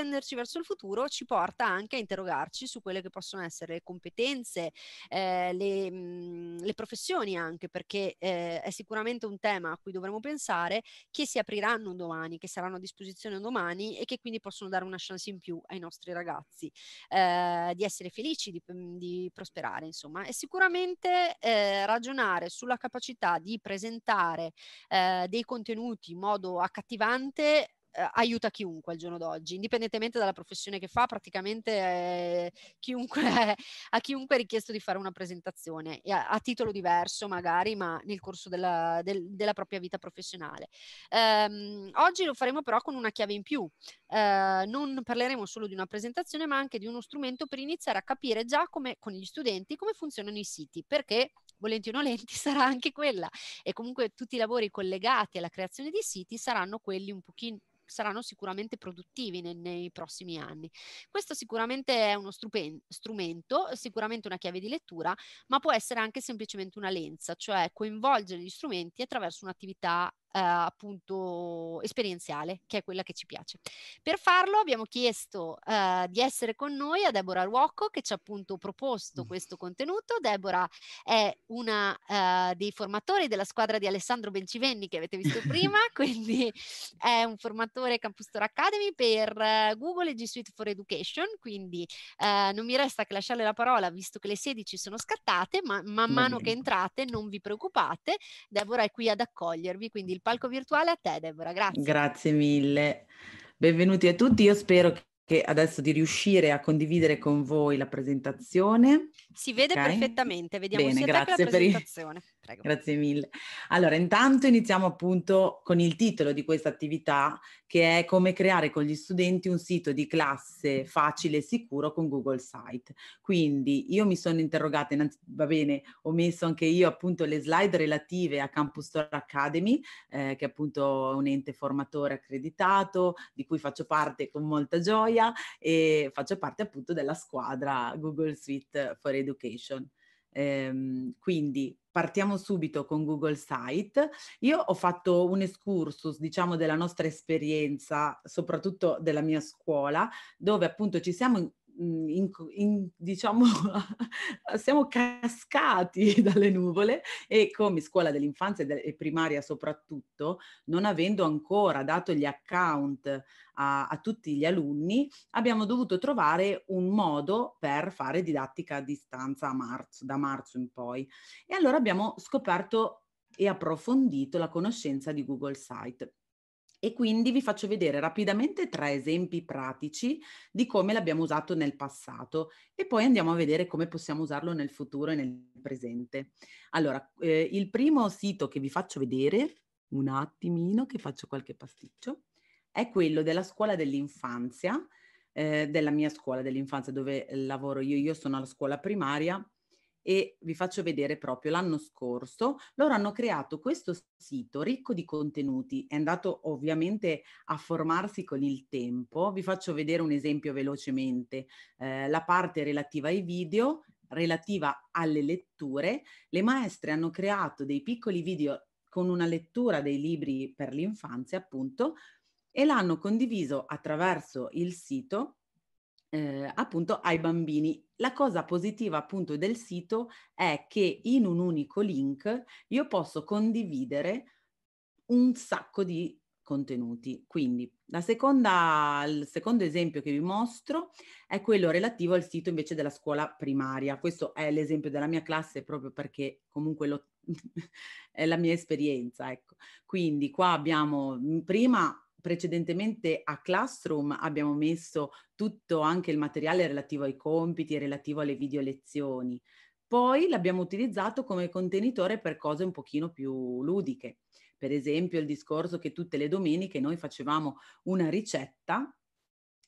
attenderci verso il futuro ci porta anche a interrogarci su quelle che possono essere le competenze, eh, le, mh, mm, le, professioni anche, perché eh, è sicuramente un tema a cui dovremmo pensare, che si apriranno domani, che saranno a disposizione domani e che quindi possono dare una chance in più ai nostri ragazzi eh, di essere felici, di, mm, di, prosperare, insomma. E sicuramente eh, ragionare sulla capacità di presentare eh, dei contenuti in modo accattivante eh, aiuta chiunque al giorno d'oggi, indipendentemente dalla professione che fa, praticamente eh, chiunque, a chiunque è richiesto di fare una presentazione, a, a, titolo diverso magari, ma nel corso della, del, della propria vita professionale. Um, oggi lo faremo però con una chiave in più, uh, non parleremo solo di una presentazione, ma anche di uno strumento per iniziare a capire già come, con gli studenti come funzionano i siti, perché volenti o nolenti sarà anche quella e comunque tutti i lavori collegati alla creazione di siti saranno quelli un pochino saranno sicuramente produttivi nei, nei prossimi anni. Questo sicuramente è uno strupen- strumento, sicuramente una chiave di lettura, ma può essere anche semplicemente una lenza, cioè coinvolgere gli strumenti attraverso un'attività eh, appunto esperienziale, che è quella che ci piace. Per farlo abbiamo chiesto eh, di essere con noi a Deborah Ruocco che ci ha appunto proposto mm. questo contenuto. Deborah è una eh, dei formatori della squadra di Alessandro Bencivenni che avete visto prima, quindi è un formatore Campustor Academy per Google e G Suite for Education, quindi eh, non mi resta che lasciarle la parola visto che le 16 sono scattate, ma man mano che entrate non vi preoccupate, Deborah è qui ad accogliervi, quindi il palco virtuale a te Deborah, grazie. Grazie mille, benvenuti a tutti, io spero che adesso di riuscire a condividere con voi la presentazione. Si vede okay. perfettamente, vediamo Bene, sia grazie te che la presentazione. Per i... Prego. Grazie mille. Allora, intanto iniziamo appunto con il titolo di questa attività che è come creare con gli studenti un sito di classe facile e sicuro con Google Site. Quindi io mi sono interrogata, innanzi, va bene, ho messo anche io appunto le slide relative a Campus Store Academy, eh, che è appunto è un ente formatore accreditato, di cui faccio parte con molta gioia e faccio parte appunto della squadra Google Suite for Education. Ehm, quindi partiamo subito con Google Site. Io ho fatto un excursus, diciamo, della nostra esperienza, soprattutto della mia scuola, dove appunto ci siamo Mhmm, in, in, diciamo, siamo cascati dalle nuvole e come scuola dell'infanzia e primaria soprattutto, non avendo ancora dato gli account a, a tutti gli alunni, abbiamo dovuto trovare un modo per fare didattica a distanza a marzo, da marzo in poi. E allora abbiamo scoperto e approfondito la conoscenza di Google Site e quindi vi faccio vedere rapidamente tre esempi pratici di come l'abbiamo usato nel passato e poi andiamo a vedere come possiamo usarlo nel futuro e nel presente. Allora, eh, il primo sito che vi faccio vedere, un attimino che faccio qualche pasticcio, è quello della scuola dell'infanzia, eh, della mia scuola dell'infanzia dove lavoro io, io sono alla scuola primaria e vi faccio vedere proprio l'anno scorso loro hanno creato questo sito ricco di contenuti, è andato ovviamente a formarsi con il tempo, vi faccio vedere un esempio velocemente, eh, la parte relativa ai video, relativa alle letture, le maestre hanno creato dei piccoli video con una lettura dei libri per l'infanzia appunto e l'hanno condiviso attraverso il sito eh, appunto ai bambini. La cosa positiva appunto del sito è che in un unico link io posso condividere un sacco di contenuti. Quindi la seconda, il secondo esempio che vi mostro è quello relativo al sito invece della scuola primaria. Questo è l'esempio della mia classe proprio perché comunque lo, è la mia esperienza. Ecco. Quindi qua abbiamo prima precedentemente a Classroom abbiamo messo tutto anche il materiale relativo ai compiti e relativo alle video lezioni. Poi l'abbiamo utilizzato come contenitore per cose un pochino più ludiche. Per esempio il discorso che tutte le domeniche noi facevamo una ricetta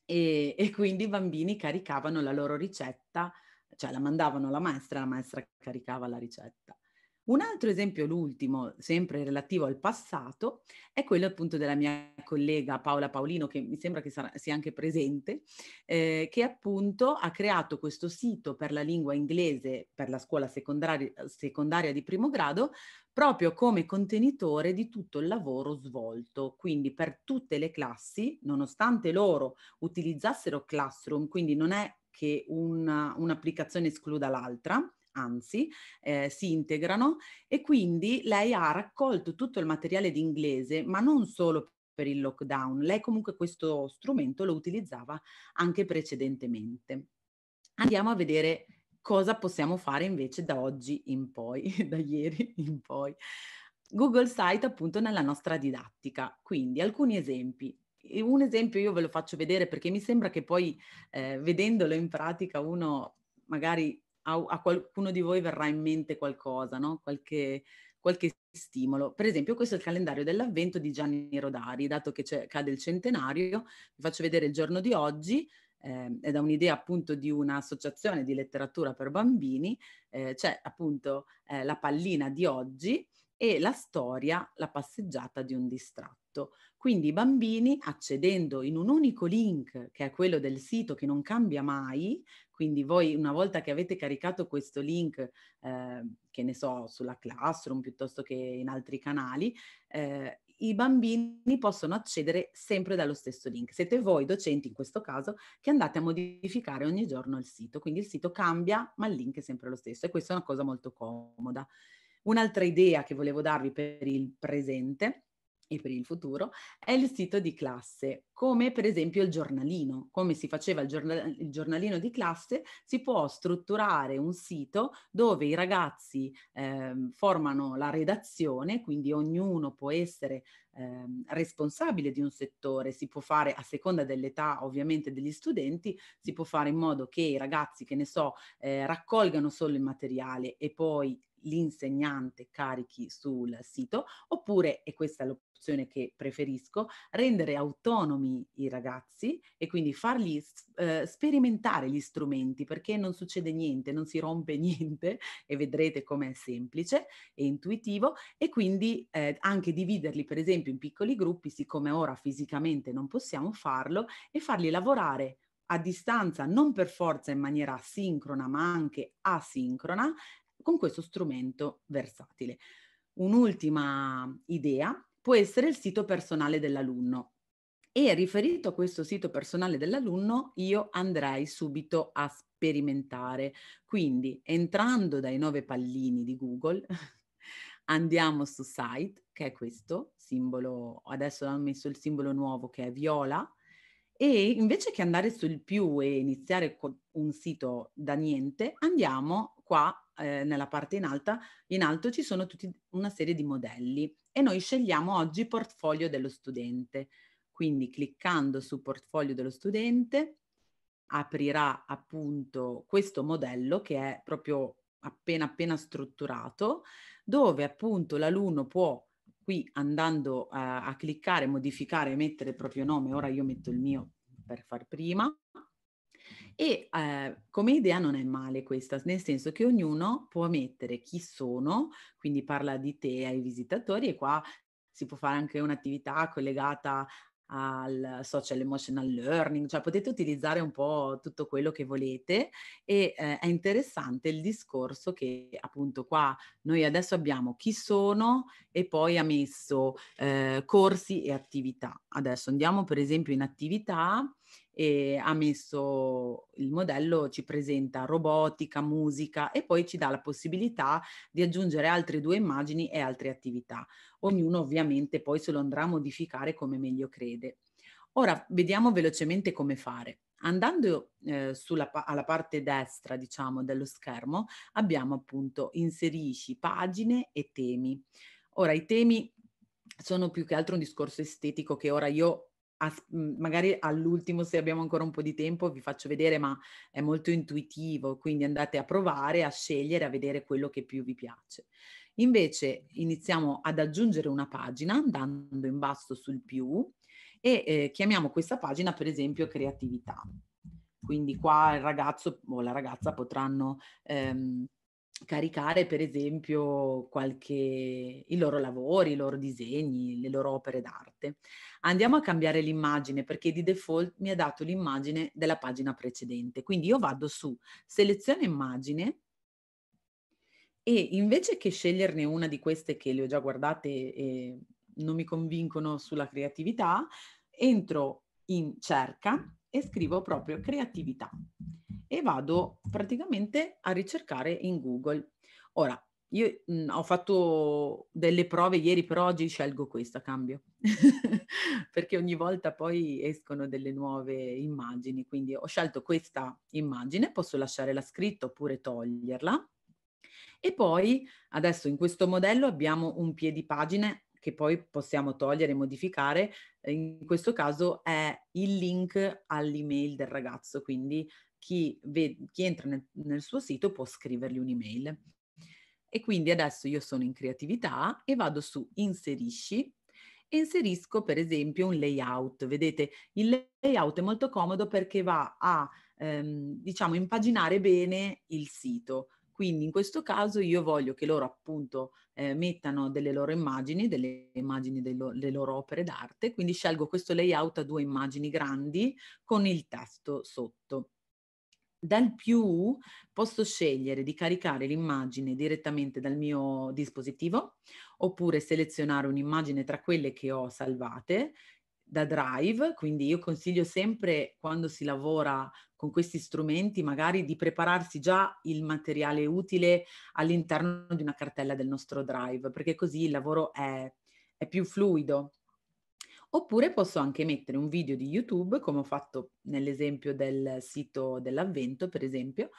e, e quindi i bambini caricavano la loro ricetta, cioè la mandavano alla maestra e la maestra caricava la ricetta. Un altro esempio, l'ultimo, sempre relativo al passato, è quello appunto della mia collega Paola Paolino, che mi sembra che sarà, sia anche presente, eh, che appunto ha creato questo sito per la lingua inglese per la scuola secondaria, secondaria di primo grado, proprio come contenitore di tutto il lavoro svolto. Quindi per tutte le classi, nonostante loro utilizzassero Classroom, quindi non è che una, un'applicazione escluda l'altra, anzi, eh, si integrano e quindi lei ha raccolto tutto il materiale d'inglese, ma non solo per il lockdown, lei comunque questo strumento lo utilizzava anche precedentemente. Andiamo a vedere cosa possiamo fare invece da oggi in poi, da ieri in poi. Google Site appunto nella nostra didattica, quindi alcuni esempi. Un esempio io ve lo faccio vedere perché mi sembra che poi eh, vedendolo in pratica uno magari a, a qualcuno di voi verrà in mente qualcosa, no? qualche, qualche stimolo. Per esempio, questo è il calendario dell'avvento di Gianni Rodari, dato che cade il centenario, vi faccio vedere il giorno di oggi. Eh, è da un'idea appunto di un'associazione di letteratura per bambini, eh, c'è appunto eh, la pallina di oggi e la storia, la passeggiata di un distratto. Quindi i bambini accedendo in un unico link che è quello del sito che non cambia mai, quindi voi una volta che avete caricato questo link, eh, che ne so, sulla Classroom piuttosto che in altri canali, eh, i bambini possono accedere sempre dallo stesso link. Siete voi, docenti in questo caso, che andate a modificare ogni giorno il sito. Quindi il sito cambia, ma il link è sempre lo stesso e questa è una cosa molto comoda. Un'altra idea che volevo darvi per il presente e per il futuro è il sito di classe, come per esempio il giornalino. Come si faceva il, giornal- il giornalino di classe, si può strutturare un sito dove i ragazzi eh, formano la redazione, quindi ognuno può essere eh, responsabile di un settore, si può fare a seconda dell'età ovviamente degli studenti, si può fare in modo che i ragazzi, che ne so, eh, raccolgano solo il materiale e poi l'insegnante carichi sul sito, oppure, e questa è l'opzione che preferisco, rendere autonomi i ragazzi e quindi farli eh, sperimentare gli strumenti perché non succede niente, non si rompe niente e vedrete com'è semplice e intuitivo e quindi eh, anche dividerli per esempio in piccoli gruppi, siccome ora fisicamente non possiamo farlo, e farli lavorare a distanza, non per forza in maniera sincrona, ma anche asincrona, con questo strumento versatile. Un'ultima idea può essere il sito personale dell'alunno. E riferito a questo sito personale dell'alunno, io andrei subito a sperimentare. Quindi, entrando dai nove pallini di Google, andiamo su site, che è questo simbolo, adesso hanno messo il simbolo nuovo che è viola, e invece che andare sul più e iniziare con un sito da niente, andiamo qua eh, nella parte in, alta, in alto ci sono tutta una serie di modelli e noi scegliamo oggi portfolio dello studente. Quindi cliccando su portfolio dello studente aprirà appunto questo modello che è proprio appena appena strutturato dove appunto l'alunno può qui andando eh, a cliccare, modificare, mettere il proprio nome, ora io metto il mio per far prima, e eh, come idea non è male questa, nel senso che ognuno può mettere chi sono, quindi parla di te ai visitatori e qua si può fare anche un'attività collegata al social emotional learning, cioè potete utilizzare un po' tutto quello che volete e eh, è interessante il discorso che appunto qua noi adesso abbiamo chi sono e poi ha messo eh, corsi e attività. Adesso andiamo per esempio in attività e ha messo il modello, ci presenta robotica, musica e poi ci dà la possibilità di aggiungere altre due immagini e altre attività. Ognuno ovviamente poi se lo andrà a modificare come meglio crede. Ora vediamo velocemente come fare. Andando eh, sulla, alla parte destra, diciamo, dello schermo, abbiamo appunto inserisci pagine e temi. Ora i temi sono più che altro un discorso estetico che ora io a, mhmm, magari all'ultimo, se abbiamo ancora un po' di tempo, vi faccio vedere, ma è molto intuitivo, quindi andate a provare, a scegliere, a vedere quello che più vi piace. Invece iniziamo ad aggiungere una pagina andando in basso sul più e eh, chiamiamo questa pagina per esempio creatività. Quindi qua il ragazzo o la ragazza potranno ehm, caricare per esempio qualche, i loro lavori, i loro disegni, le loro opere d'arte. Andiamo a cambiare l'immagine perché di default mi ha dato l'immagine della pagina precedente. Quindi io vado su seleziona immagine e invece che sceglierne una di queste che le ho già guardate e non mi convincono sulla creatività, entro in cerca e scrivo proprio creatività e vado praticamente a ricercare in Google. Ora, io mh, ho fatto delle prove ieri, per oggi scelgo questa, cambio, perché ogni volta poi escono delle nuove immagini, quindi ho scelto questa immagine, posso lasciare la scritta oppure toglierla. E poi adesso in questo modello abbiamo un piedipagine che poi possiamo togliere e modificare, in questo caso è il link all'email del ragazzo, quindi chi, ve- chi entra nel, nel suo sito può scrivergli un'email. E quindi adesso io sono in creatività e vado su inserisci e inserisco per esempio un layout. Vedete, il layout è molto comodo perché va a, ehm, diciamo, impaginare bene il sito. Quindi in questo caso io voglio che loro appunto eh, mettano delle loro immagini, delle immagini delle loro, delle loro opere d'arte, quindi scelgo questo layout a due immagini grandi con il testo sotto. Dal più posso scegliere di caricare l'immagine direttamente dal mio dispositivo oppure selezionare un'immagine tra quelle che ho salvate da Drive, quindi io consiglio sempre quando si lavora con questi strumenti magari di prepararsi già il materiale utile all'interno di una cartella del nostro drive, perché così il lavoro è, è più fluido. Oppure posso anche mettere un video di YouTube, come ho fatto nell'esempio del sito dell'avvento, per esempio,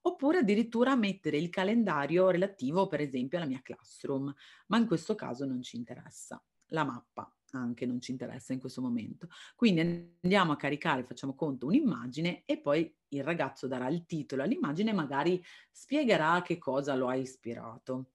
oppure addirittura mettere il calendario relativo, per esempio, alla mia classroom, ma in questo caso non ci interessa, la mappa anche non ci interessa in questo momento. Quindi andiamo a caricare, facciamo conto, un'immagine e poi il ragazzo darà il titolo all'immagine e magari spiegherà che cosa lo ha ispirato.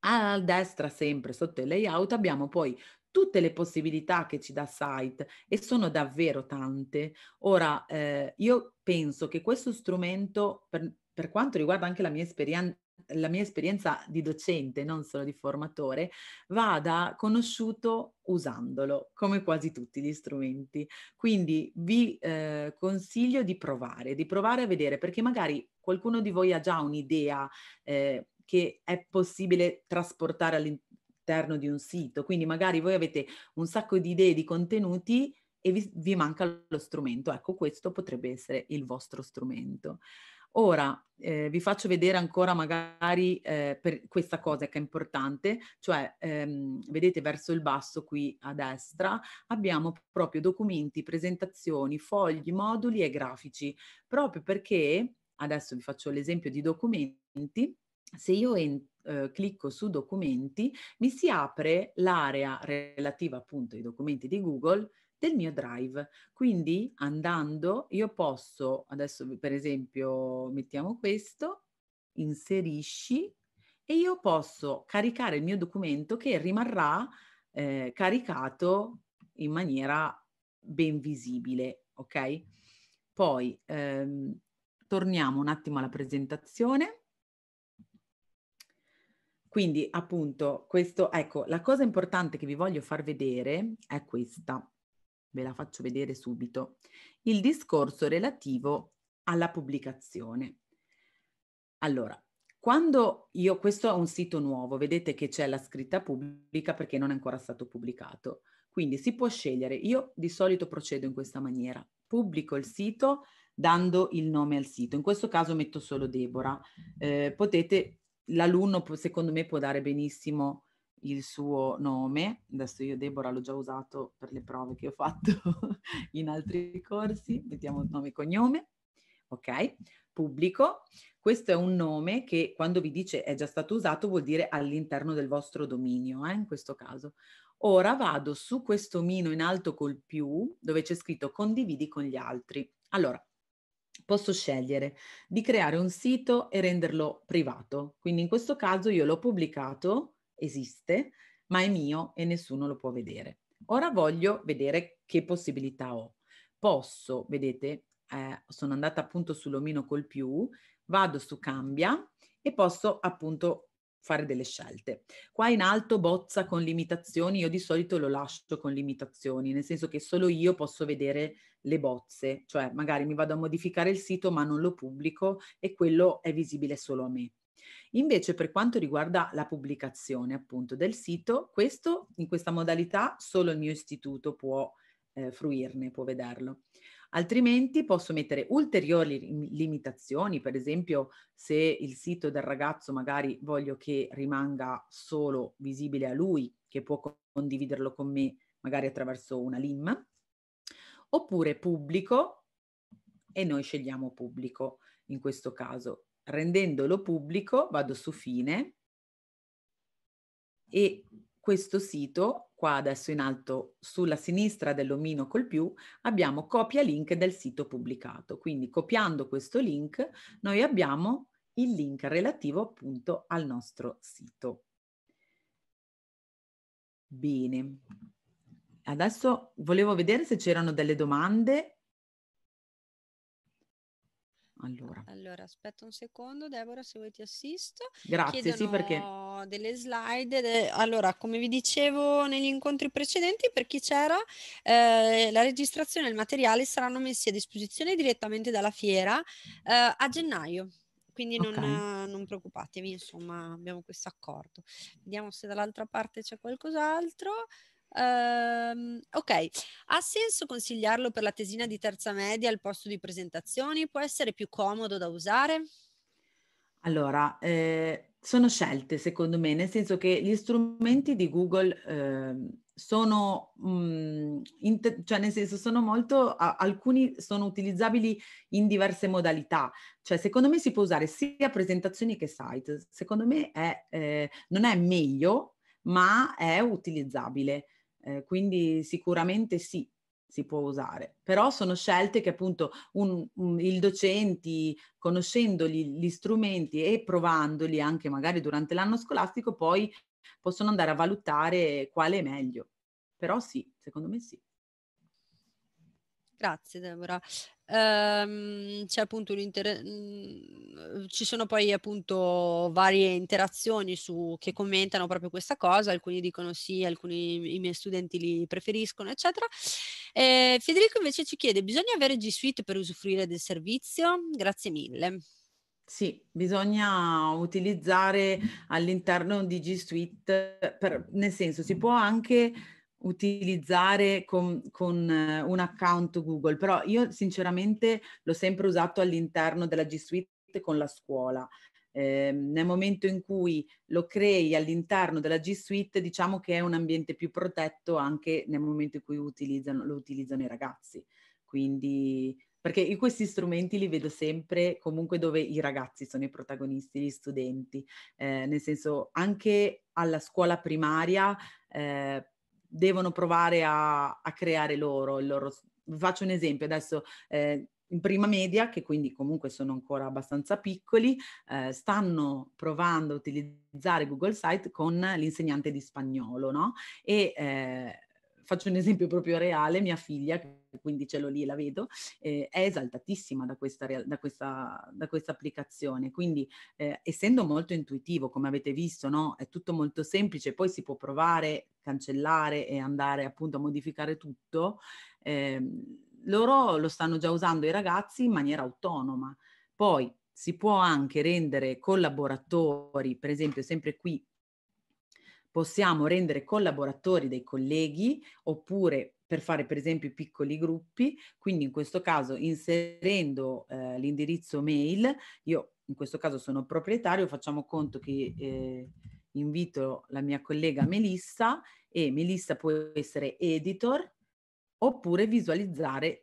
A destra, sempre sotto il layout, abbiamo poi tutte le possibilità che ci dà Site e sono davvero tante. Ora, eh, io penso che questo strumento, per, per quanto riguarda anche la mia esperienza, la mia esperienza di docente, non solo di formatore, vada conosciuto usandolo, come quasi tutti gli strumenti. Quindi vi eh, consiglio di provare, di provare a vedere, perché magari qualcuno di voi ha già un'idea eh, che è possibile trasportare all'interno di un sito, quindi magari voi avete un sacco di idee di contenuti e vi, vi manca lo strumento. Ecco, questo potrebbe essere il vostro strumento. Ora, eh, vi faccio vedere ancora magari eh, per questa cosa che è importante, cioè ehm, vedete verso il basso qui a destra abbiamo proprio documenti, presentazioni, fogli, moduli e grafici, proprio perché adesso vi faccio l'esempio di documenti, se io eh, clicco su documenti mi si apre l'area relativa appunto ai documenti di Google del mio drive. Quindi andando io posso, adesso per esempio mettiamo questo, inserisci e io posso caricare il mio documento che rimarrà eh, caricato in maniera ben visibile, ok? Poi ehm, torniamo un attimo alla presentazione. Quindi appunto questo, ecco, la cosa importante che vi voglio far vedere è questa ve la faccio vedere subito, il discorso relativo alla pubblicazione. Allora, quando io, questo è un sito nuovo, vedete che c'è la scritta pubblica perché non è ancora stato pubblicato, quindi si può scegliere, io di solito procedo in questa maniera, pubblico il sito dando il nome al sito, in questo caso metto solo Deborah, mm. eh, potete, l'alunno secondo me può dare benissimo il suo nome, adesso io Deborah l'ho già usato per le prove che ho fatto in altri corsi, mettiamo nome e cognome, ok? Pubblico, questo è un nome che quando vi dice è già stato usato vuol dire all'interno del vostro dominio, eh, in questo caso. Ora vado su questo mino in alto col più, dove c'è scritto condividi con gli altri. Allora, posso scegliere di creare un sito e renderlo privato. Quindi in questo caso io l'ho pubblicato esiste, ma è mio e nessuno lo può vedere. Ora voglio vedere che possibilità ho. Posso, vedete, eh, sono andata appunto sull'omino col più, vado su cambia e posso appunto fare delle scelte. Qua in alto bozza con limitazioni, io di solito lo lascio con limitazioni, nel senso che solo io posso vedere le bozze, cioè magari mi vado a modificare il sito ma non lo pubblico e quello è visibile solo a me. Invece per quanto riguarda la pubblicazione appunto del sito, questo in questa modalità solo il mio istituto può eh, fruirne, può vederlo. Altrimenti posso mettere ulteriori limitazioni, per esempio se il sito del ragazzo magari voglio che rimanga solo visibile a lui, che può condividerlo con me magari attraverso una LIM, oppure pubblico e noi scegliamo pubblico in questo caso rendendolo pubblico vado su fine e questo sito, qua adesso in alto sulla sinistra dell'omino col più, abbiamo copia link del sito pubblicato. Quindi copiando questo link noi abbiamo il link relativo appunto al nostro sito. Bene, adesso volevo vedere se c'erano delle domande allora. allora. aspetta un secondo, Deborah, se vuoi ti assisto. Grazie, Chiedono sì, perché... delle slide. Allora, come vi dicevo negli incontri precedenti, per chi c'era, eh, la registrazione e il materiale saranno messi a disposizione direttamente dalla fiera eh, a gennaio. Quindi non, okay. non, preoccupatevi, insomma, abbiamo questo accordo. Vediamo se dall'altra parte c'è qualcos'altro. Um, ok, ha senso consigliarlo per la tesina di terza media al posto di presentazioni? Può essere più comodo da usare? Allora, eh, sono scelte secondo me, nel senso che gli strumenti di Google eh, sono, mh, mm, in, cioè nel senso sono molto, a, alcuni sono utilizzabili in diverse modalità, cioè secondo me si può usare sia presentazioni che site, secondo me è, eh, non è meglio ma è utilizzabile eh, quindi sicuramente sì, si può usare, però sono scelte che appunto un, un, il docenti, conoscendogli gli strumenti e provandoli anche magari durante l'anno scolastico, poi possono andare a valutare quale è meglio. Però sì, secondo me sì. Grazie Deborah. Ehm, c'è appunto un inter... Mm, ci sono poi appunto varie interazioni su... che commentano proprio questa cosa, alcuni dicono sì, alcuni i miei studenti li preferiscono, eccetera. E eh, Federico invece ci chiede, bisogna avere G Suite per usufruire del servizio? Grazie mille. Sì, bisogna utilizzare all'interno di G Suite, per, nel senso si può anche utilizzare con, con, eh, un account Google, però io sinceramente l'ho sempre usato all'interno della G Suite con la scuola. Eh, nel momento in cui lo crei all'interno della G Suite, diciamo che è un ambiente più protetto anche nel momento in cui utilizzano, lo utilizzano i ragazzi. Quindi, perché io questi strumenti li vedo sempre comunque dove i ragazzi sono i protagonisti, gli studenti, eh, nel senso anche alla scuola primaria. Eh, devono provare a, a creare loro, il loro Faccio un esempio adesso. Eh, in prima media, che quindi comunque sono ancora abbastanza piccoli, eh, stanno provando a utilizzare Google Site con l'insegnante di spagnolo, no? E eh, faccio un esempio proprio reale, mia figlia, quindi ce l'ho lì e la vedo, eh, è esaltatissima da questa, da questa, da questa applicazione. Quindi, eh, essendo molto intuitivo, come avete visto, no? è tutto molto semplice, poi si può provare, cancellare e andare appunto a modificare tutto. Eh, loro lo stanno già usando i ragazzi in maniera autonoma. Poi si può anche rendere collaboratori, per esempio, sempre qui possiamo rendere collaboratori dei colleghi oppure per fare per esempio piccoli gruppi, quindi in questo caso inserendo eh, l'indirizzo mail, io in questo caso sono proprietario, facciamo conto che eh, invito la mia collega Melissa e Melissa può essere editor oppure visualizzare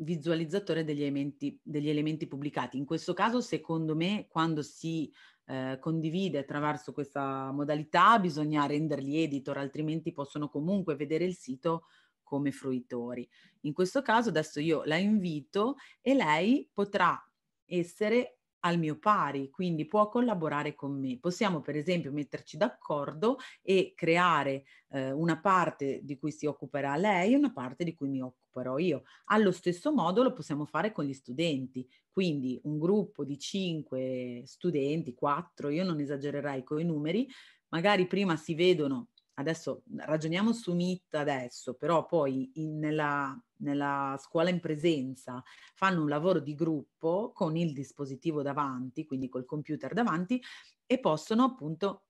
visualizzatore degli elementi, degli elementi pubblicati. In questo caso, secondo me, quando si eh, condivide attraverso questa modalità bisogna renderli editor, altrimenti possono comunque vedere il sito come fruitori. In questo caso adesso io la invito e lei potrà essere al mio pari, quindi può collaborare con me. Possiamo per esempio metterci d'accordo e creare eh, una parte di cui si occuperà lei e una parte di cui mi occuperò io. Allo stesso modo lo possiamo fare con gli studenti, quindi un gruppo di cinque studenti, quattro, io non esagererei con i numeri, magari prima si vedono adesso ragioniamo su Meet adesso, però poi in, nella nella scuola in presenza fanno un lavoro di gruppo con il dispositivo davanti, quindi col computer davanti, e possono appunto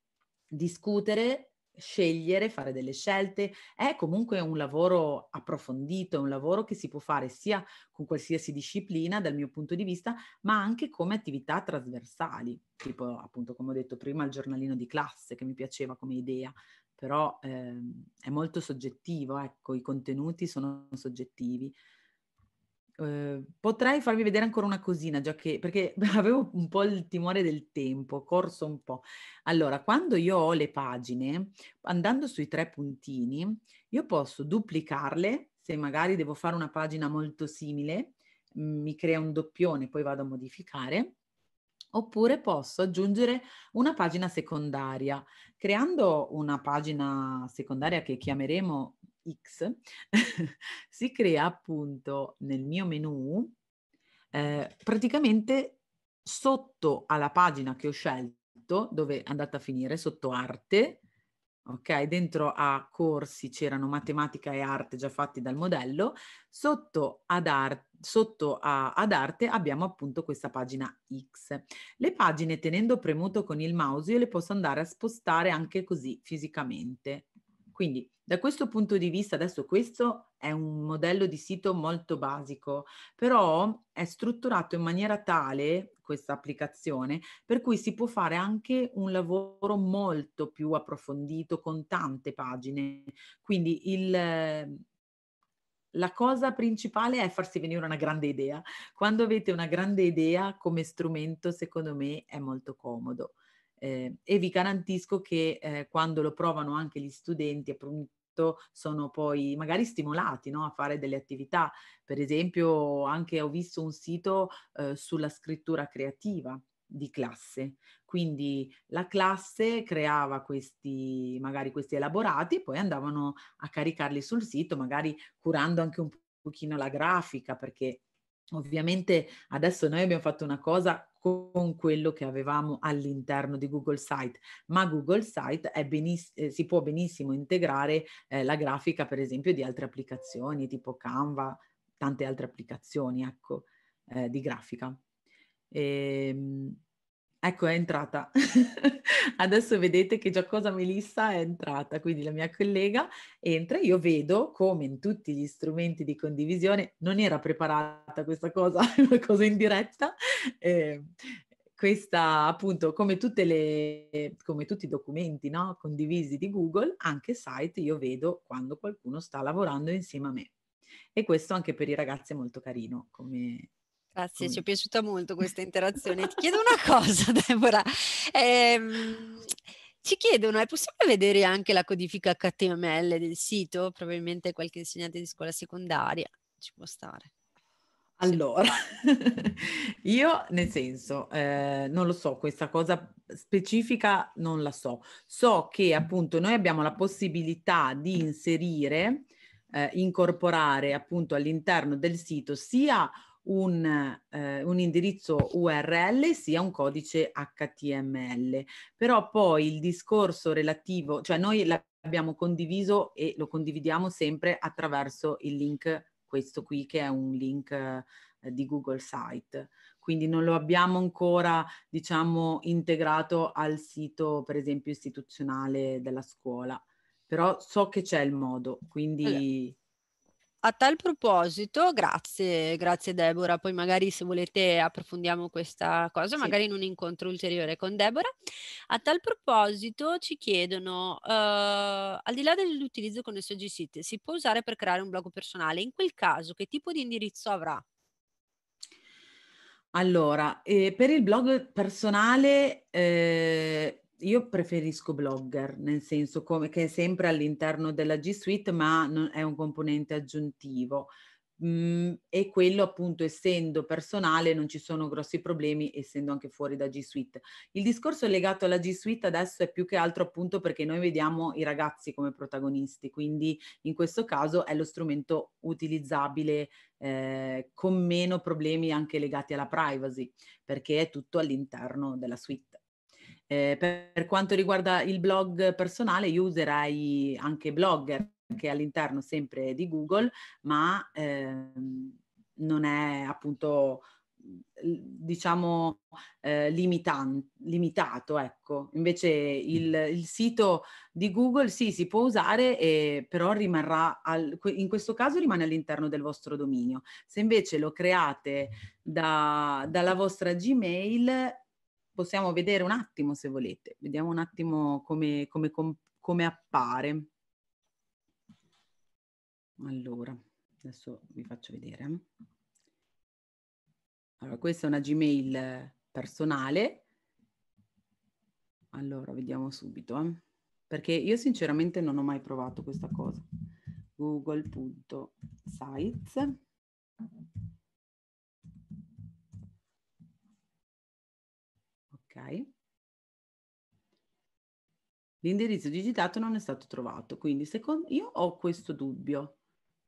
discutere scegliere, fare delle scelte, è comunque un lavoro approfondito, è un lavoro che si può fare sia con qualsiasi disciplina dal mio punto di vista, ma anche come attività trasversali, tipo appunto come ho detto prima il giornalino di classe che mi piaceva come idea, però eh, è molto soggettivo, ecco, i contenuti sono soggettivi. Eh, potrei farvi vedere ancora una cosina, già che, perché avevo un po' il timore del tempo, corso un po'. Allora, quando io ho le pagine, andando sui tre puntini, io posso duplicarle, se magari devo fare una pagina molto simile, mi crea un doppione, poi vado a modificare, Oppure posso aggiungere una pagina secondaria. Creando una pagina secondaria che chiameremo X, si crea appunto nel mio menu eh, praticamente sotto alla pagina che ho scelto, dove è andata a finire, sotto arte, ok? Dentro a corsi c'erano matematica e arte già fatti dal modello, sotto ad, ar- sotto a- ad arte abbiamo appunto questa pagina X. Le pagine tenendo premuto con il mouse io le posso andare a spostare anche così fisicamente, quindi da questo punto di vista, adesso questo è un modello di sito molto basico, però è strutturato in maniera tale questa applicazione per cui si può fare anche un lavoro molto più approfondito con tante pagine. Quindi il, la cosa principale è farsi venire una grande idea. Quando avete una grande idea come strumento, secondo me è molto comodo eh, e vi garantisco che eh, quando lo provano anche gli studenti appunto sono poi magari stimolati no? a fare delle attività. Per esempio, anche ho visto un sito eh, sulla scrittura creativa di classe. Quindi la classe creava questi, magari questi elaborati, poi andavano a caricarli sul sito, magari curando anche un pochino la grafica, perché Ovviamente adesso noi abbiamo fatto una cosa con quello che avevamo all'interno di Google Site, ma Google Site beniss- eh, si può benissimo integrare eh, la grafica, per esempio, di altre applicazioni tipo Canva, tante altre applicazioni ecco, eh, di grafica. E, ehm, Ecco, è entrata. Adesso vedete che Giacosa Melissa è entrata, quindi la mia collega entra. Io vedo come in tutti gli strumenti di condivisione, non era preparata questa cosa, una cosa in diretta. Eh, questa appunto come, le, come tutti i documenti no? condivisi di Google, anche site io vedo quando qualcuno sta lavorando insieme a me. E questo anche per i ragazzi è molto carino come, Grazie, mm. ci è piaciuta molto questa interazione. Ti chiedo una cosa, Deborah. Ehm, ci chiedono, è possibile vedere anche la codifica HTML del sito? Probabilmente qualche insegnante di scuola secondaria ci può stare. Allora, io nel senso, eh, non lo so, questa cosa specifica non la so. So che appunto noi abbiamo la possibilità di inserire, eh, incorporare appunto all'interno del sito sia un, eh, un, indirizzo URL sia un codice HTML. Però poi il discorso relativo, cioè noi l'abbiamo condiviso e lo condividiamo sempre attraverso il link, questo qui che è un link eh, di Google Site. Quindi non lo abbiamo ancora, diciamo, integrato al sito, per esempio, istituzionale della scuola. Però so che c'è il modo, quindi... Allora a tal proposito, grazie, grazie Deborah, poi magari se volete approfondiamo questa cosa, sì. magari in un incontro ulteriore con Deborah. A tal proposito ci chiedono, uh, al di là dell'utilizzo con SG Site, si può usare per creare un blog personale? In quel caso che tipo di indirizzo avrà? Allora, eh, per il blog personale eh, io preferisco Blogger, nel senso come, che è sempre all'interno della G Suite, ma non, è un componente aggiuntivo. Mm, e quello appunto essendo personale non ci sono grossi problemi essendo anche fuori da G Suite. Il discorso legato alla G Suite adesso è più che altro appunto perché noi vediamo i ragazzi come protagonisti, quindi in questo caso è lo strumento utilizzabile eh, con meno problemi anche legati alla privacy, perché è tutto all'interno della suite. Eh, per, per, quanto riguarda il blog personale, io userai anche Blogger, che è all'interno sempre di Google, ma ehm, non è appunto diciamo eh, limitan- limitato ecco invece il, il, sito di google sì si può usare e, però rimarrà al, in questo caso rimane all'interno del vostro dominio se invece lo create da, dalla vostra gmail possiamo vedere un attimo se volete, vediamo un attimo come, come, com, come appare. Allora, adesso vi faccio vedere. Allora, questa è una Gmail eh, personale. Allora, vediamo subito, eh. perché io sinceramente non ho mai provato questa cosa. google.sites ok? L'indirizzo digitato non è stato trovato, quindi secondo io ho questo dubbio,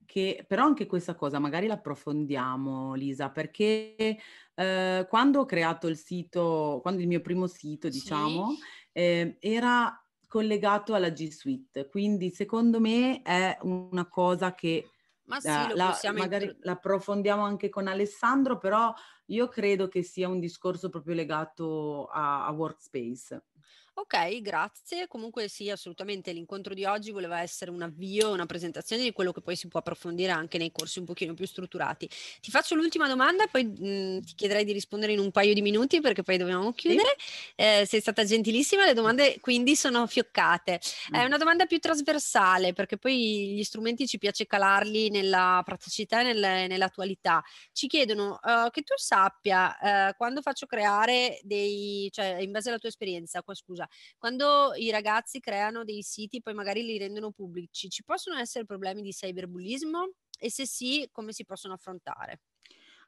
che però anche questa cosa magari l'approfondiamo Lisa, perché eh, quando ho creato il sito, quando il mio primo sito diciamo, sì. eh, era collegato alla G Suite, quindi secondo me è una cosa che... Ma eh, sì, la, magari intro... l'approfondiamo anche con Alessandro, però io credo che sia un discorso proprio legato a, a workspace, Ok, grazie. Comunque sì, assolutamente l'incontro di oggi voleva essere un avvio, una presentazione di quello che poi si può approfondire anche nei corsi un pochino più strutturati. Ti faccio l'ultima domanda, e poi mh, mhmm, ti chiederei di rispondere in un paio di minuti perché poi dobbiamo chiudere. Sì. Eh, sei stata gentilissima, le domande quindi sono fioccate. È mm. una domanda più trasversale perché poi gli strumenti ci piace calarli nella praticità e nel, nell'attualità. Ci chiedono uh, che tu sappia uh, quando faccio creare dei, cioè in base alla tua esperienza, qua, scusa, quando i ragazzi creano dei siti, e poi magari li rendono pubblici, ci possono essere problemi di cyberbullismo? E se sì, come si possono affrontare?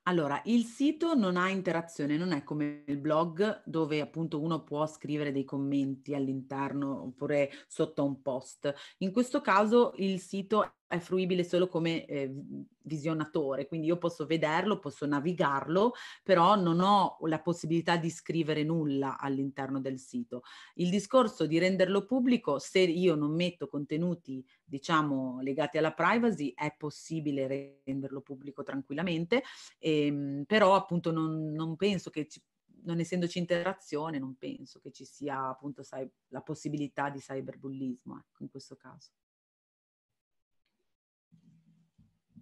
Allora, il sito non ha interazione, non è come il blog dove appunto uno può scrivere dei commenti all'interno oppure sotto un post. In questo caso il sito è fruibile solo come eh, visionatore, quindi io posso vederlo, posso navigarlo, però non ho la possibilità di scrivere nulla all'interno del sito. Il discorso di renderlo pubblico, se io non metto contenuti, diciamo, legati alla privacy, è possibile renderlo pubblico tranquillamente, ehm, però appunto non, non penso che ci non essendoci interazione, non penso che ci sia appunto sai, la possibilità di cyberbullismo ecco, in questo caso.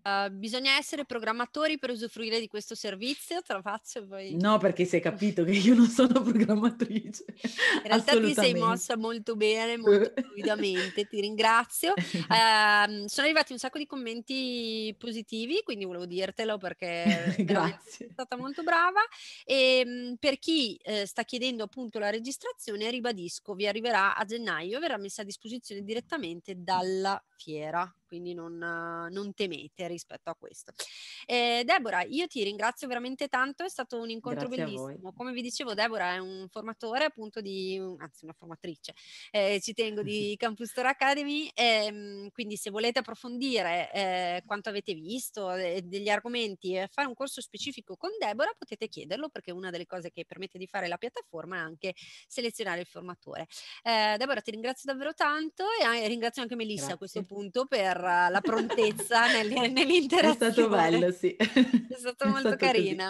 Uh, bisogna essere programmatori per usufruire di questo servizio? Te lo faccio poi. No, perché si è capito che io non sono programmatrice. In realtà ti sei mossa molto bene, molto fluidamente, ti ringrazio. Uh, sono arrivati un sacco di commenti positivi, quindi volevo dirtelo perché Grazie. sei stata molto brava. E ehm, per chi eh, sta chiedendo appunto la registrazione, ribadisco, vi arriverà a gennaio, verrà messa a disposizione direttamente dalla fiera quindi non, non temete rispetto a questo. Eh, Deborah, io ti ringrazio veramente tanto, è stato un incontro Grazie bellissimo. Come vi dicevo, Deborah è un formatore appunto di, anzi una formatrice, eh, ci tengo, di Campus Store Academy, ehm, quindi se volete approfondire eh, quanto avete visto, eh, degli argomenti e fare un corso specifico con Deborah, potete chiederlo perché una delle cose che permette di fare la piattaforma è anche selezionare il formatore. Eh, Deborah, ti ringrazio davvero tanto e ah, ringrazio anche Melissa Grazie. a questo punto per per eh, la prontezza nel, nell'interazione. È stato bello, sì. È stato molto stato carina.